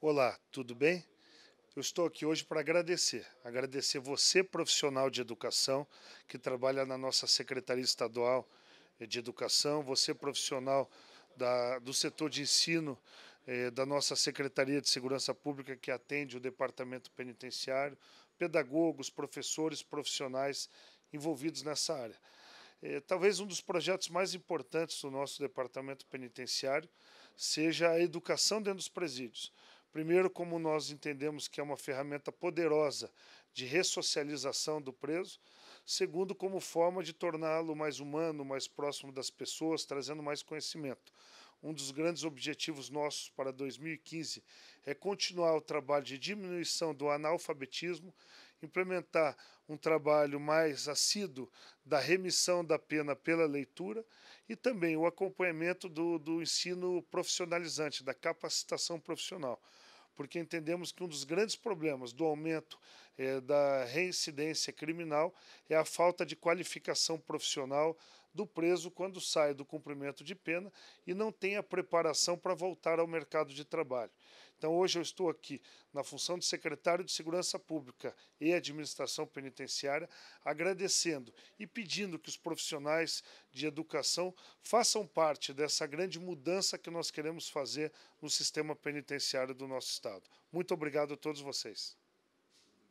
Olá, tudo bem? Eu estou aqui hoje para agradecer, agradecer você, profissional de educação, que trabalha na nossa Secretaria Estadual de Educação, você, profissional da, do setor de ensino eh, da nossa Secretaria de Segurança Pública, que atende o Departamento Penitenciário, pedagogos, professores, profissionais envolvidos nessa área. Eh, talvez um dos projetos mais importantes do nosso Departamento Penitenciário seja a educação dentro dos presídios. Primeiro, como nós entendemos que é uma ferramenta poderosa de ressocialização do preso. Segundo, como forma de torná-lo mais humano, mais próximo das pessoas, trazendo mais conhecimento. Um dos grandes objetivos nossos para 2015 é continuar o trabalho de diminuição do analfabetismo implementar um trabalho mais assíduo da remissão da pena pela leitura e também o acompanhamento do, do ensino profissionalizante, da capacitação profissional porque entendemos que um dos grandes problemas do aumento é, da reincidência criminal é a falta de qualificação profissional do preso quando sai do cumprimento de pena e não tem a preparação para voltar ao mercado de trabalho. Então, hoje eu estou aqui na função de secretário de Segurança Pública e Administração Penitenciária, agradecendo e pedindo que os profissionais de educação façam parte dessa grande mudança que nós queremos fazer no sistema penitenciário do nosso Estado. Muito obrigado a todos vocês.